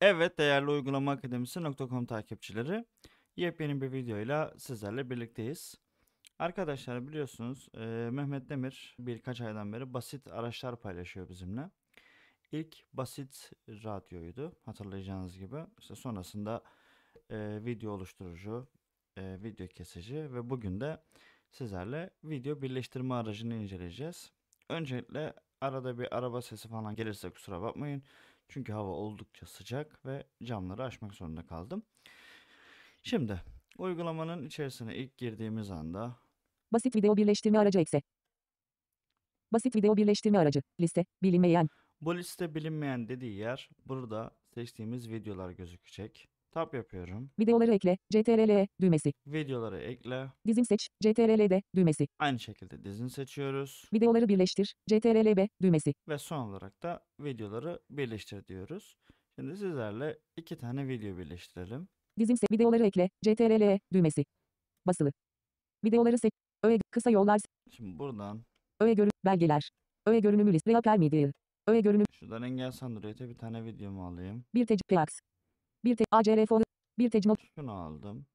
Evet değerli uygulama akademisi.com takipçileri yepyeni bir videoyla sizlerle birlikteyiz. Arkadaşlar biliyorsunuz Mehmet Demir birkaç aydan beri basit araçlar paylaşıyor bizimle. İlk basit radyoydu hatırlayacağınız gibi. İşte sonrasında video oluşturucu, video kesici ve bugün de sizlerle video birleştirme aracını inceleyeceğiz. Öncelikle arada bir araba sesi falan gelirse kusura bakmayın. Çünkü hava oldukça sıcak ve camları açmak zorunda kaldım. Şimdi uygulamanın içerisine ilk girdiğimiz anda Basit video birleştirme aracı ekse. Basit video birleştirme aracı. Liste bilinmeyen. Bu liste bilinmeyen dediği yer burada seçtiğimiz videolar gözükecek. Tab yapıyorum. Videoları ekle. CTRL düğmesi. Videoları ekle. Dizin seç. CTRL'de düğmesi. Aynı şekilde dizin seçiyoruz. Videoları birleştir. CTRL B düğmesi. Ve son olarak da videoları birleştir diyoruz. Şimdi sizlerle iki tane video birleştirelim. Dizin seç. Videoları ekle. CTRL düğmesi. Basılı. Videoları seç. Öğe kısa yollar. Şimdi buradan. Öğe görün belgeler. Öğe görünümü list. Reaper Media. Öğe görünüm. Şuradan engel sandroid'e bir tane videomu alayım. Bir tecrübe bir te ACR fonu. Bir tecno. Şunu aldım.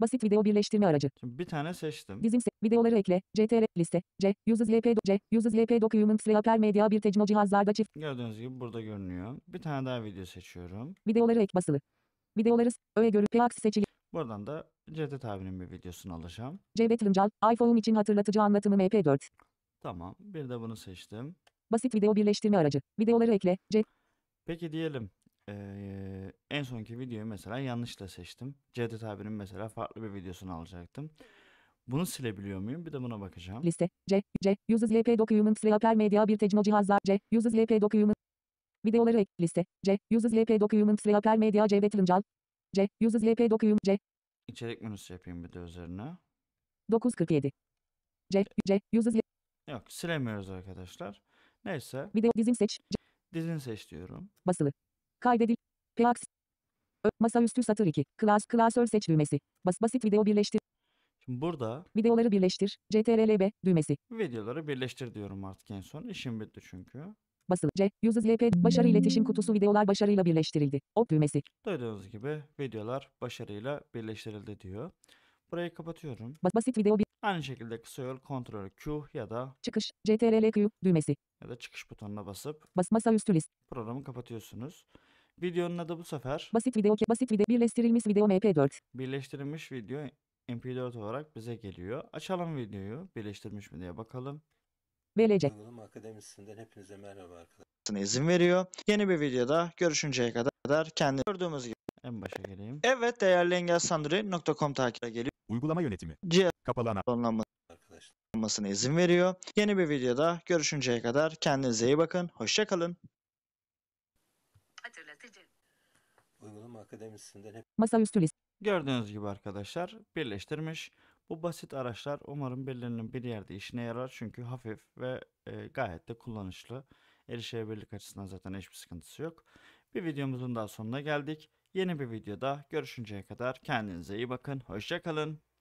Basit video birleştirme aracı. Şimdi bir tane seçtim. Dizim videoları ekle. CTR liste. C. Users HP C. Users HP Documents Reaper Media bir tecno cihazlarda çift. Gördüğünüz gibi burada görünüyor. Bir tane daha video seçiyorum. Videoları ek basılı. Videoları öğe görü PX seçili. Buradan da Cevdet abinin bir videosunu alacağım. Cevdet Rıncal, iPhone için hatırlatıcı anlatımı MP4. Tamam, bir de bunu seçtim. Basit video birleştirme aracı. Videoları ekle. C Peki diyelim. Ee, en sonki videoyu mesela yanlışla seçtim. Cevdet abinin mesela farklı bir videosunu alacaktım. Bunu silebiliyor muyum? Bir de buna bakacağım. Liste. C. C. Uses HP Documents Reaper Media bir tecno cihazlar. C. Uses HP Documents Videoları ek. Liste. C. Uses HP Documents Reaper Media C. Betrincal. C. Uses HP Documents C. İçerik menüsü yapayım bir de üzerine. 947. C. C. Uses Yok silemiyoruz arkadaşlar. Neyse. Video dizin seç. Dizin seç diyorum. Basılı. Kaydedil. Paks. Masaüstü satır 2. Klas klasör seç düğmesi. Bas basit video birleştir. Şimdi burada videoları birleştir. CTRL-B düğmesi. Videoları birleştir diyorum artık en son. İşim bitti çünkü. Basılı C. Users HP başarı iletişim kutusu videolar başarıyla birleştirildi. O düğmesi. Duyduğunuz gibi videolar başarıyla birleştirildi diyor. Burayı kapatıyorum. Bas basit video bir. Aynı şekilde kısa yol kontrol Q ya da çıkış CTRL Q düğmesi ya da çıkış butonuna basıp bas üstü list programı kapatıyorsunuz. Videonun adı bu sefer. Basit video basit video birleştirilmiş video MP4. Birleştirilmiş video MP4 olarak bize geliyor. Açalım videoyu. Birleştirilmiş mi diye bakalım. BLC. Anadolu Akademisi'nden hepinize merhaba arkadaşlar. izin veriyor. Yeni bir videoda görüşünceye kadar kendi gördüğümüz gibi. En başa geleyim. Evet değerli engelsandri.com takibe geliyor. Uygulama yönetimi. C. kapalı ana. Arkadaşlar. izin veriyor. Yeni bir videoda görüşünceye kadar kendinize iyi bakın. Hoşçakalın. Uygulama Akademisi'nden hep... Masaüstü list. Gördüğünüz gibi arkadaşlar birleştirmiş. Bu basit araçlar umarım birilerinin bir yerde işine yarar çünkü hafif ve e, gayet de kullanışlı. Erişebilirlik açısından zaten hiçbir sıkıntısı yok. Bir videomuzun daha sonuna geldik. Yeni bir videoda görüşünceye kadar kendinize iyi bakın. Hoşçakalın.